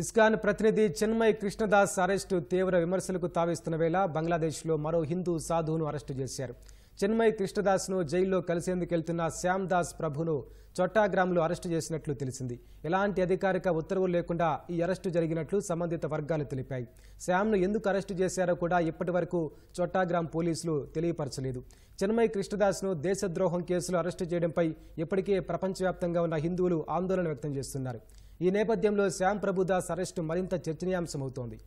ISKCON ప్రతినిధి చెన్మయ్ Krishnadas arrest తీవ్ర విమర్శలకు తావిస్తున్న వేళ బంగ్లాదేశ్లో మరో హిందూ సాధువును అరెస్టు చేశారు చెన్మయ్ కృష్ణదాస్ను జైల్లో కలిసేందుకు వెళ్తున్న శ్యామ్దాస్ ప్రభును చొట్టాగ్రాంలో అరెస్టు చేసినట్లు తెలిసింది ఎలాంటి అధికారిక ఉత్తర్వులు లేకుండా ఈ అరెస్టు జరిగినట్లు సంబంధిత వర్గాలు తెలిపాయి శ్యామ్ను ఎందుకు అరెస్టు చేశారో కూడా ఇప్పటి వరకు చొట్టాగ్రామ్ పోలీసులు తెలియపరచలేదు చెన్మయ్ కృష్ణదాస్ను దేశద్రోహం కేసులో అరెస్టు చేయడంపై ఇప్పటికే ప్రపంచవ్యాప్తంగా ఉన్న హిందువులు ఆందోళన వ్యక్తం చేస్తున్నారు ఈ నేపథ్యంలో శ్యాం ప్రభుదాస్ అరెస్టు మరింత చర్చనీయాంశమవుతోంది